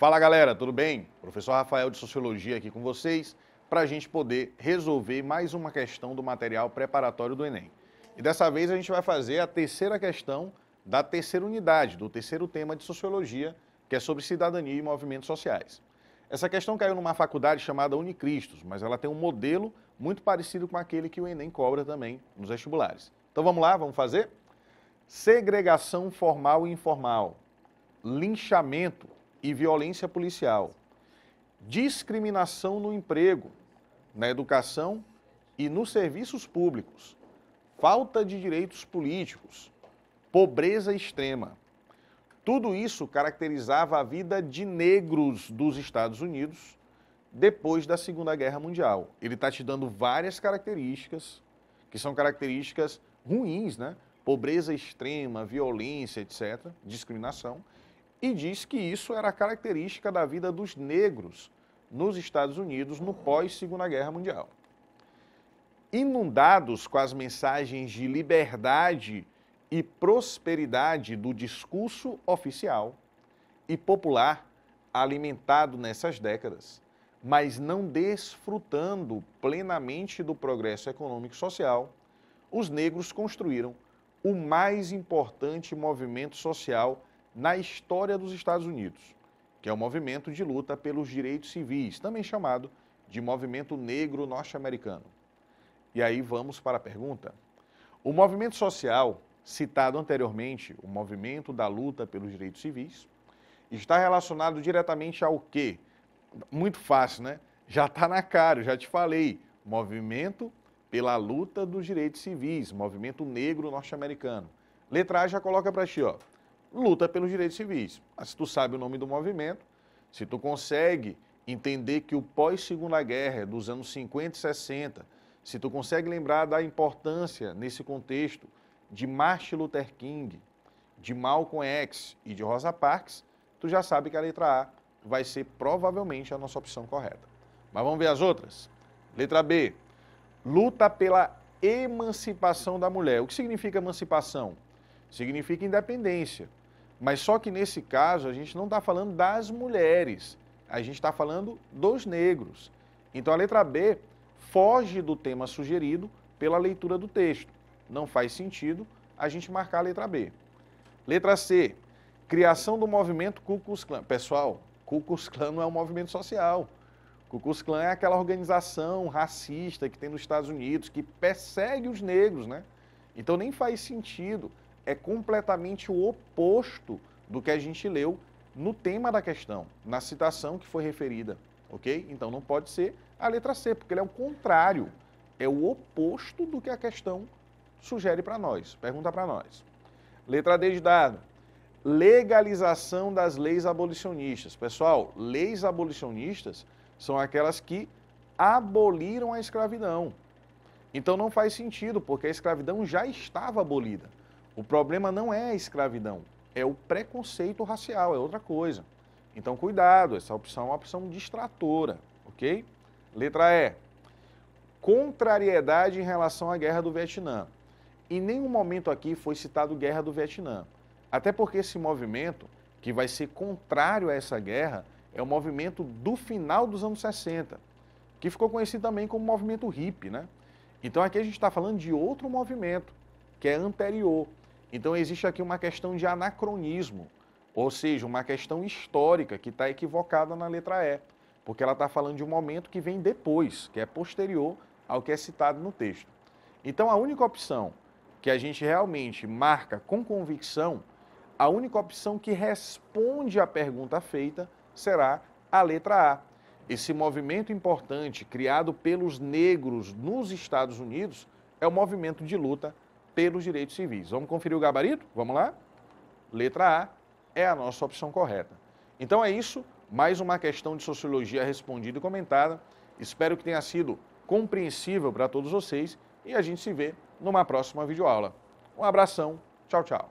Fala galera, tudo bem? Professor Rafael de Sociologia aqui com vocês para a gente poder resolver mais uma questão do material preparatório do Enem. E dessa vez a gente vai fazer a terceira questão da terceira unidade, do terceiro tema de Sociologia, que é sobre cidadania e movimentos sociais. Essa questão caiu numa faculdade chamada Unicristos, mas ela tem um modelo muito parecido com aquele que o Enem cobra também nos vestibulares. Então vamos lá, vamos fazer? Segregação formal e informal, linchamento, e violência policial, discriminação no emprego, na educação e nos serviços públicos, falta de direitos políticos, pobreza extrema. Tudo isso caracterizava a vida de negros dos Estados Unidos depois da Segunda Guerra Mundial. Ele está te dando várias características que são características ruins, né? Pobreza extrema, violência, etc., discriminação e diz que isso era característica da vida dos negros nos Estados Unidos no pós-Segunda Guerra Mundial. Inundados com as mensagens de liberdade e prosperidade do discurso oficial e popular alimentado nessas décadas, mas não desfrutando plenamente do progresso econômico e social, os negros construíram o mais importante movimento social na história dos Estados Unidos, que é o movimento de luta pelos direitos civis, também chamado de movimento negro norte-americano. E aí vamos para a pergunta. O movimento social, citado anteriormente, o movimento da luta pelos direitos civis, está relacionado diretamente ao quê? Muito fácil, né? Já está na cara, já te falei. Movimento pela luta dos direitos civis, movimento negro norte-americano. Letra A já coloca para ti, ó luta pelos direitos civis. Mas se tu sabe o nome do movimento, se tu consegue entender que o pós-segunda guerra dos anos 50 e 60, se tu consegue lembrar da importância nesse contexto de Martin Luther King, de Malcolm X e de Rosa Parks, tu já sabe que a letra A vai ser provavelmente a nossa opção correta. Mas vamos ver as outras? Letra B. Luta pela emancipação da mulher. O que significa emancipação? Significa independência. Mas só que nesse caso a gente não está falando das mulheres, a gente está falando dos negros. Então a letra B foge do tema sugerido pela leitura do texto. Não faz sentido a gente marcar a letra B. Letra C, criação do movimento Ku Klux Klan. Pessoal, Ku Klux Klan não é um movimento social. Ku Klux Klan é aquela organização racista que tem nos Estados Unidos, que persegue os negros, né? Então nem faz sentido é completamente o oposto do que a gente leu no tema da questão, na citação que foi referida, ok? Então não pode ser a letra C, porque ele é o contrário, é o oposto do que a questão sugere para nós, pergunta para nós. Letra D de dado, legalização das leis abolicionistas. Pessoal, leis abolicionistas são aquelas que aboliram a escravidão. Então não faz sentido, porque a escravidão já estava abolida. O problema não é a escravidão, é o preconceito racial, é outra coisa. Então, cuidado, essa opção é uma opção distratora, ok? Letra E. Contrariedade em relação à guerra do Vietnã. Em nenhum momento aqui foi citado guerra do Vietnã. Até porque esse movimento, que vai ser contrário a essa guerra, é o movimento do final dos anos 60, que ficou conhecido também como movimento hippie, né? Então aqui a gente está falando de outro movimento, que é anterior, então existe aqui uma questão de anacronismo, ou seja, uma questão histórica que está equivocada na letra E, porque ela está falando de um momento que vem depois, que é posterior ao que é citado no texto. Então a única opção que a gente realmente marca com convicção, a única opção que responde à pergunta feita será a letra A. Esse movimento importante criado pelos negros nos Estados Unidos é o movimento de luta pelos direitos civis. Vamos conferir o gabarito? Vamos lá? Letra A é a nossa opção correta. Então é isso, mais uma questão de sociologia respondida e comentada. Espero que tenha sido compreensível para todos vocês e a gente se vê numa próxima videoaula. Um abração, tchau, tchau.